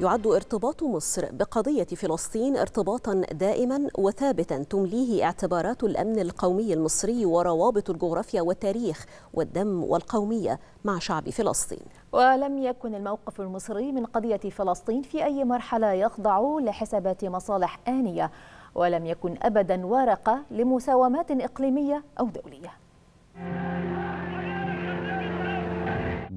يعد ارتباط مصر بقضية فلسطين ارتباطا دائما وثابتا تمليه اعتبارات الأمن القومي المصري وروابط الجغرافيا والتاريخ والدم والقومية مع شعب فلسطين ولم يكن الموقف المصري من قضية فلسطين في أي مرحلة يخضع لحسابات مصالح آنية ولم يكن أبدا ورقة لمساومات إقليمية أو دولية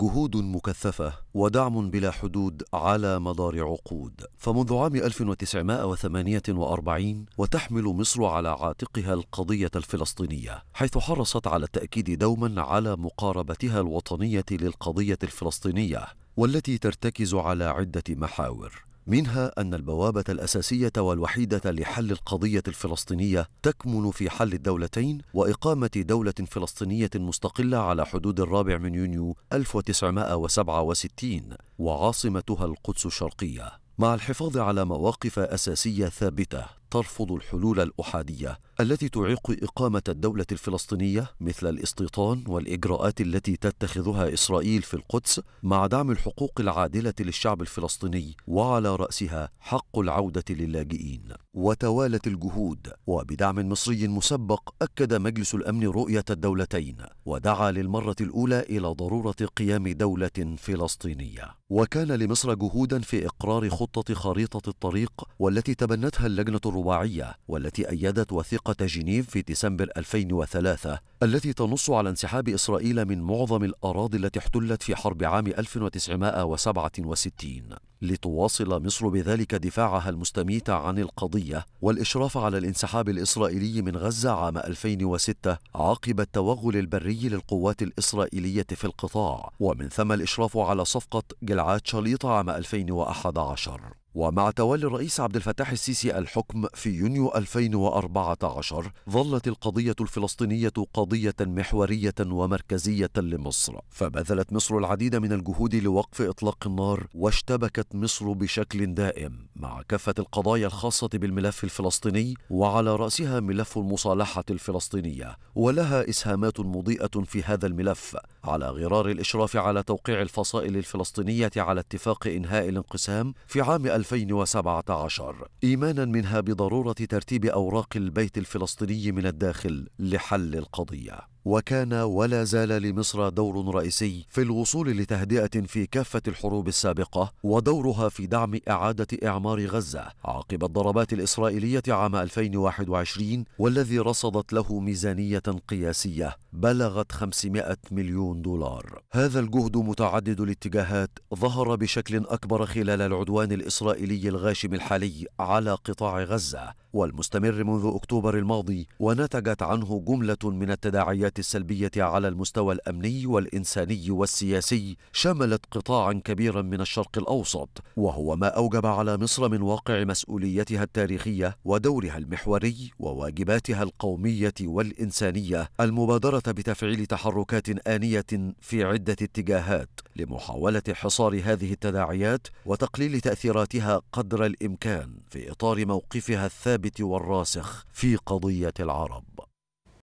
جهود مكثفة ودعم بلا حدود على مدار عقود فمنذ عام 1948 وتحمل مصر على عاتقها القضية الفلسطينية حيث حرصت على التأكيد دوما على مقاربتها الوطنية للقضية الفلسطينية والتي ترتكز على عدة محاور منها أن البوابة الأساسية والوحيدة لحل القضية الفلسطينية تكمن في حل الدولتين وإقامة دولة فلسطينية مستقلة على حدود الرابع من يونيو 1967 وعاصمتها القدس الشرقية مع الحفاظ على مواقف أساسية ثابتة ترفض الحلول الأحادية التي تعيق إقامة الدولة الفلسطينية مثل الاستيطان والإجراءات التي تتخذها إسرائيل في القدس مع دعم الحقوق العادلة للشعب الفلسطيني وعلى رأسها حق العودة للاجئين وتوالت الجهود وبدعم مصري مسبق أكد مجلس الأمن رؤية الدولتين ودعا للمرة الأولى إلى ضرورة قيام دولة فلسطينية وكان لمصر جهودا في إقرار خطة خريطة الطريق والتي تبنتها اللجنة الرباعية والتي أيدت وثيقة جنيف في ديسمبر 2003 التي تنص على انسحاب إسرائيل من معظم الأراضي التي احتلت في حرب عام 1967 لتواصل مصر بذلك دفاعها المستميت عن القضية والإشراف على الانسحاب الإسرائيلي من غزة عام 2006 عقب التوغل البري للقوات الإسرائيلية في القطاع ومن ثم الإشراف على صفقة جلعاد شليطة عام 2011 ومع تولي الرئيس عبد الفتاح السيسي الحكم في يونيو 2014 ظلت القضية الفلسطينية قضية محورية ومركزية لمصر فبذلت مصر العديد من الجهود لوقف إطلاق النار واشتبكت مصر بشكل دائم مع كافة القضايا الخاصة بالملف الفلسطيني وعلى رأسها ملف المصالحة الفلسطينية ولها إسهامات مضيئة في هذا الملف على غرار الإشراف على توقيع الفصائل الفلسطينية على اتفاق إنهاء الانقسام في عام 2017 إيمانا منها بضرورة ترتيب أوراق البيت الفلسطيني من الداخل لحل القضية وكان ولا زال لمصر دور رئيسي في الوصول لتهدئه في كافه الحروب السابقه ودورها في دعم اعاده اعمار غزه عقب الضربات الاسرائيليه عام 2021 والذي رصدت له ميزانيه قياسيه بلغت 500 مليون دولار. هذا الجهد متعدد الاتجاهات ظهر بشكل اكبر خلال العدوان الاسرائيلي الغاشم الحالي على قطاع غزه والمستمر منذ اكتوبر الماضي ونتجت عنه جمله من التداعيات السلبية على المستوى الأمني والإنساني والسياسي شملت قطاعا كبيرا من الشرق الأوسط وهو ما أوجب على مصر من واقع مسؤوليتها التاريخية ودورها المحوري وواجباتها القومية والإنسانية المبادرة بتفعيل تحركات آنية في عدة اتجاهات لمحاولة حصار هذه التداعيات وتقليل تأثيراتها قدر الإمكان في إطار موقفها الثابت والراسخ في قضية العرب